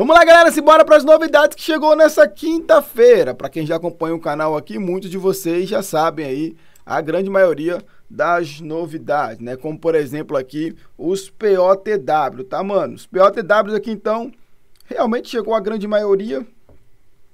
Vamos lá, galera, se bora para as novidades que chegou nessa quinta-feira. Para quem já acompanha o canal aqui, muitos de vocês já sabem aí a grande maioria das novidades, né? Como por exemplo aqui os POTW, tá, mano? Os POTW aqui então realmente chegou a grande maioria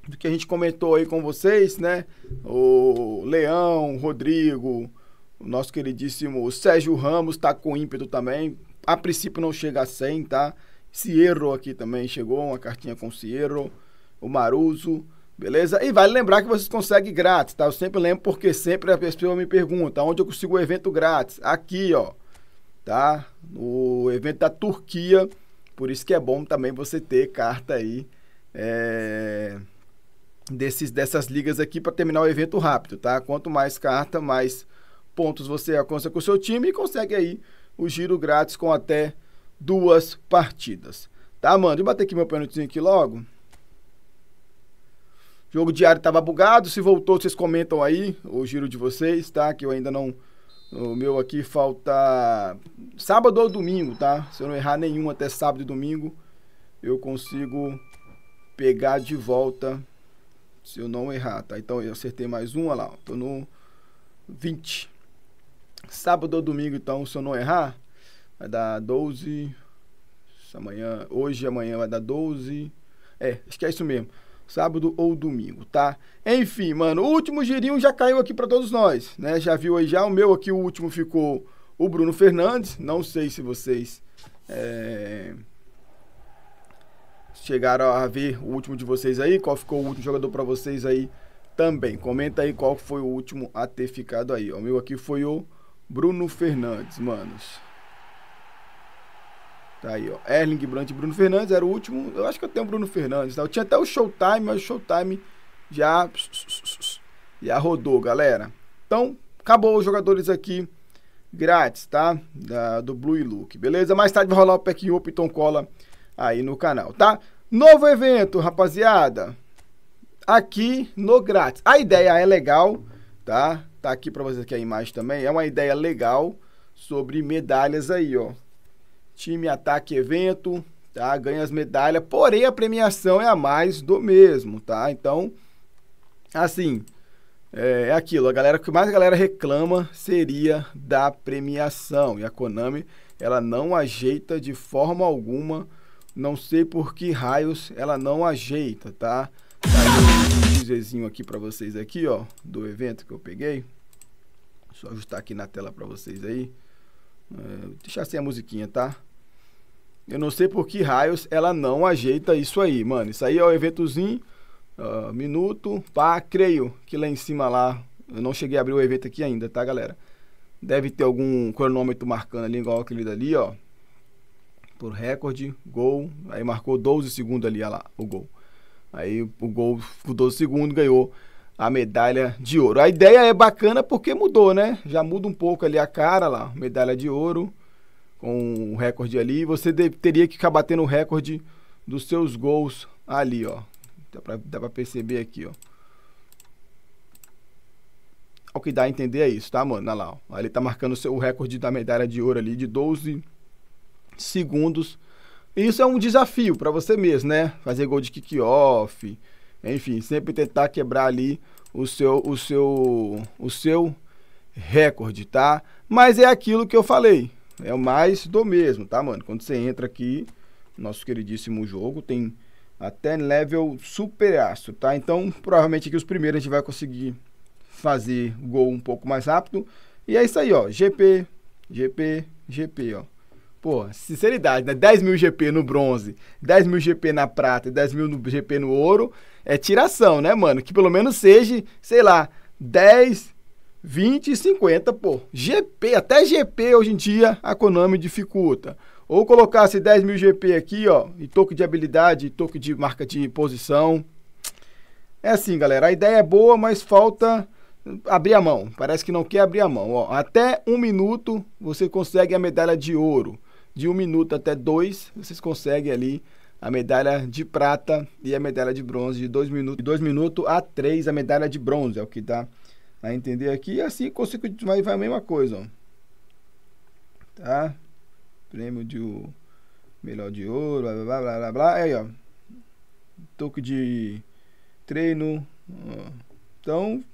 do que a gente comentou aí com vocês, né? O Leão, o Rodrigo, o nosso queridíssimo Sérgio Ramos tá com ímpeto também. A princípio não chega a 100, tá? Cierro aqui também chegou, uma cartinha com o Cierro, o Maruso, beleza? E vale lembrar que vocês conseguem grátis, tá? Eu sempre lembro porque sempre a pessoa me pergunta onde eu consigo o evento grátis. Aqui, ó, tá? O evento da Turquia, por isso que é bom também você ter carta aí é, desses, dessas ligas aqui para terminar o evento rápido, tá? Quanto mais carta, mais pontos você alcança com o seu time e consegue aí o giro grátis com até duas partidas. Tá, mano? Deixa eu bater aqui meu pênaltizinho aqui logo. O jogo diário estava bugado. Se voltou, vocês comentam aí o giro de vocês, tá? Que eu ainda não. O meu aqui falta sábado ou domingo, tá? Se eu não errar nenhum até sábado e domingo, eu consigo pegar de volta. Se eu não errar, tá? Então eu acertei mais uma lá. Tô no 20. Sábado ou domingo, então, se eu não errar, Vai dar 12. Amanhã, hoje amanhã vai dar 12. É, acho que é isso mesmo. Sábado ou domingo, tá? Enfim, mano, o último girinho já caiu aqui para todos nós, né? Já viu aí já. O meu aqui, o último ficou o Bruno Fernandes. Não sei se vocês é... chegaram a ver o último de vocês aí. Qual ficou o último jogador para vocês aí também. Comenta aí qual foi o último a ter ficado aí. O meu aqui foi o Bruno Fernandes, manos. Tá aí, ó. Erling Brandt e Bruno Fernandes era o último. Eu acho que eu tenho o Bruno Fernandes. Tá? Eu tinha até o Showtime, mas o Showtime já. Já rodou, galera. Então, acabou os jogadores aqui grátis, tá? Da, do Blue Look, beleza? Mais tarde vai rolar o pack up, Tom cola aí no canal, tá? Novo evento, rapaziada. Aqui no grátis. A ideia é legal, tá? Tá aqui para vocês aqui a imagem também. É uma ideia legal sobre medalhas aí, ó time ataque evento, tá? Ganha as medalhas, porém a premiação é a mais do mesmo, tá? Então, assim, é, é aquilo, a galera, que mais a galera reclama seria da premiação. E a Konami, ela não ajeita de forma alguma, não sei por que raios ela não ajeita, tá? Tá um teaserzinho aqui para vocês aqui, ó, do evento que eu peguei. Só ajustar aqui na tela para vocês aí. É, deixar sem assim a musiquinha, tá? Eu não sei por que raios ela não ajeita isso aí, mano. Isso aí é o eventozinho, uh, minuto, pá, creio que lá em cima lá, eu não cheguei a abrir o evento aqui ainda, tá, galera? Deve ter algum cronômetro marcando ali, igual aquele dali, ó. Por recorde, gol, aí marcou 12 segundos ali, ó lá, o gol. Aí o gol com 12 segundos ganhou a medalha de ouro. A ideia é bacana porque mudou, né? Já muda um pouco ali a cara lá, medalha de ouro com um recorde ali. E você de, teria que ficar batendo o recorde dos seus gols ali, ó. Dá pra, dá pra perceber aqui, ó. O que dá a entender é isso, tá, mano? Olha lá, ó. Ele tá marcando o seu recorde da medalha de ouro ali de 12 segundos. isso é um desafio para você mesmo, né? Fazer gol de kick-off, enfim, sempre tentar quebrar ali o seu o seu o seu recorde, tá? Mas é aquilo que eu falei. É o mais do mesmo, tá, mano? Quando você entra aqui, nosso queridíssimo jogo tem até level super astro, tá? Então, provavelmente aqui os primeiros a gente vai conseguir fazer gol um pouco mais rápido. E é isso aí, ó. GP, GP, GP, ó. Pô, sinceridade, né? 10 mil GP no bronze, 10 mil GP na prata e 10 mil GP no ouro é tiração, né, mano? Que pelo menos seja, sei lá, 10 20 e 50, pô. GP, até GP hoje em dia a Konami dificulta. Ou colocasse 10 mil GP aqui, ó, e toque de habilidade, toque de marca de posição. É assim, galera, a ideia é boa, mas falta abrir a mão. Parece que não quer abrir a mão, ó. Até um minuto você consegue a medalha de ouro. De um minuto até dois, vocês conseguem ali a medalha de prata e a medalha de bronze de 2 minutos, de dois minutos a 3 a medalha de bronze, é o que dá a entender aqui. E assim consigo vai, vai a mesma coisa, ó. Tá? Prêmio de o melhor de ouro, blá blá blá blá blá. Aí, ó. Toque de treino. Ó. Então,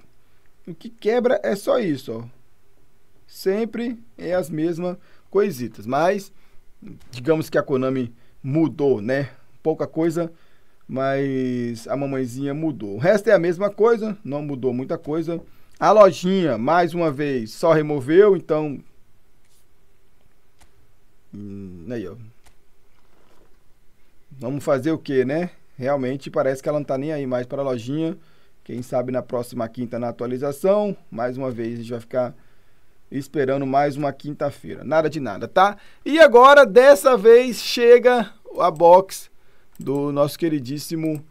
o que quebra é só isso, ó. Sempre é as mesmas coisitas, mas digamos que a Konami mudou, né? Pouca coisa, mas a mamãezinha mudou. O resto é a mesma coisa, não mudou muita coisa. A lojinha, mais uma vez, só removeu, então. Hum, aí, ó. Vamos fazer o que, né? Realmente parece que ela não tá nem aí mais para a lojinha. Quem sabe na próxima quinta na atualização. Mais uma vez, a gente vai ficar esperando mais uma quinta-feira. Nada de nada, tá? E agora, dessa vez, chega a box do nosso queridíssimo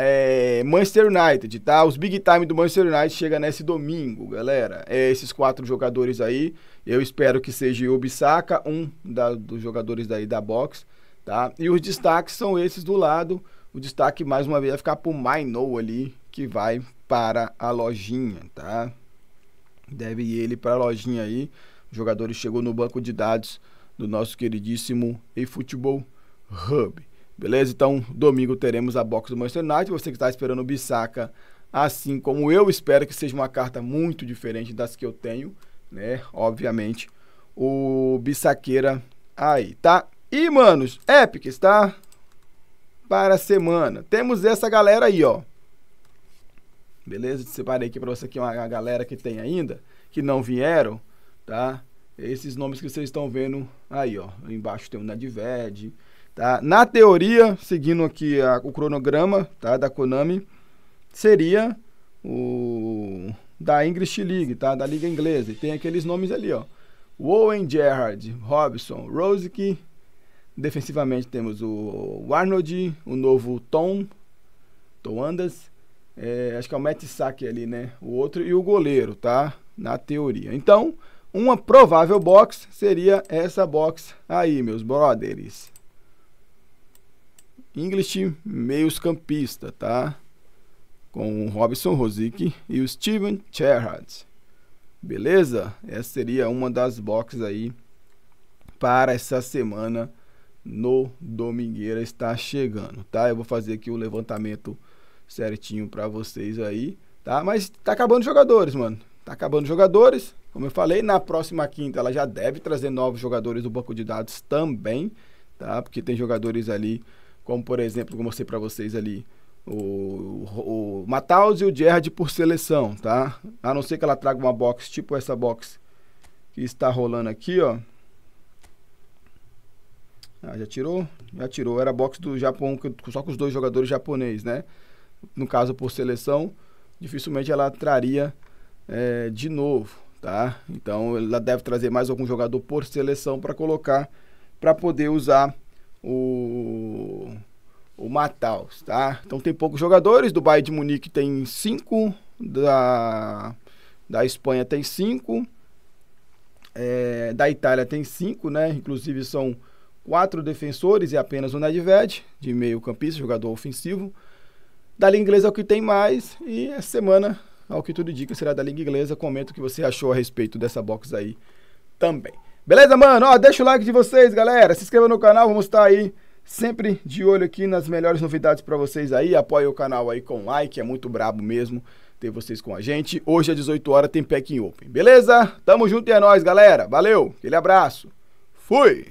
é, Manchester United, tá? Os big time do Manchester United chega nesse domingo, galera. É esses quatro jogadores aí. Eu espero que seja o Bissaka, um da, dos jogadores daí da box, tá? E os destaques são esses do lado. O destaque mais uma vez vai ficar pro Maino ali, que vai para a lojinha, tá? Deve ir ele para a lojinha aí. O jogador chegou no banco de dados do nosso queridíssimo eFootball Hub. Beleza? Então, domingo teremos a box do Manchester United. Você que está esperando o Bissaka, assim como eu espero que seja uma carta muito diferente das que eu tenho, né? Obviamente, o Bissaqueira aí, tá? E, manos, Epics, tá? Para a semana. Temos essa galera aí, ó. Beleza? Separei aqui para você aqui é uma galera que tem ainda, que não vieram, tá? Esses nomes que vocês estão vendo aí, ó. Embaixo tem o Nedved, Tá? Na teoria, seguindo aqui a, o cronograma tá, da Konami, seria o da English League, tá? da Liga Inglesa. E tem aqueles nomes ali, ó. Owen Gerrard, Robson, Rosick. Defensivamente temos o Arnold, o novo Tom, Tom Andas. É, acho que é o Matt Sack ali, né? O outro e o goleiro, tá? Na teoria. Então, uma provável box seria essa box aí, meus brothers. English, meios campista, tá? Com o Robson Rosick e o Steven Gerrard. Beleza? Essa seria uma das boxes aí para essa semana no Domingueira está chegando, tá? Eu vou fazer aqui o levantamento certinho para vocês aí, tá? Mas tá acabando jogadores, mano. Tá acabando jogadores. Como eu falei, na próxima quinta ela já deve trazer novos jogadores do banco de dados também, tá? Porque tem jogadores ali como por exemplo, como eu mostrei para vocês ali, o, o, o Matheus e o Gerard por seleção, tá? A não ser que ela traga uma box tipo essa box que está rolando aqui, ó. Ah, já tirou? Já tirou. Era a box do Japão, só com os dois jogadores japoneses, né? No caso, por seleção, dificilmente ela traria é, de novo, tá? Então, ela deve trazer mais algum jogador por seleção para colocar, para poder usar o, o Mataus, tá? Então tem poucos jogadores, do Bayern de Munique tem cinco, da, da Espanha tem cinco, é, da Itália tem cinco, né? Inclusive são quatro defensores e apenas o Nedved, de meio campista, jogador ofensivo. Da Liga Inglesa é o que tem mais e essa semana, ao que tudo indica, será da Liga Inglesa. Comenta o que você achou a respeito dessa box aí também. Beleza, mano? Ó, deixa o like de vocês, galera. Se inscreva no canal, vamos estar tá aí sempre de olho aqui nas melhores novidades para vocês aí. Apoie o canal aí com like, é muito brabo mesmo ter vocês com a gente. Hoje às é 18 horas tem Packing Open, beleza? Tamo junto e é nóis, galera. Valeu, aquele abraço. Fui!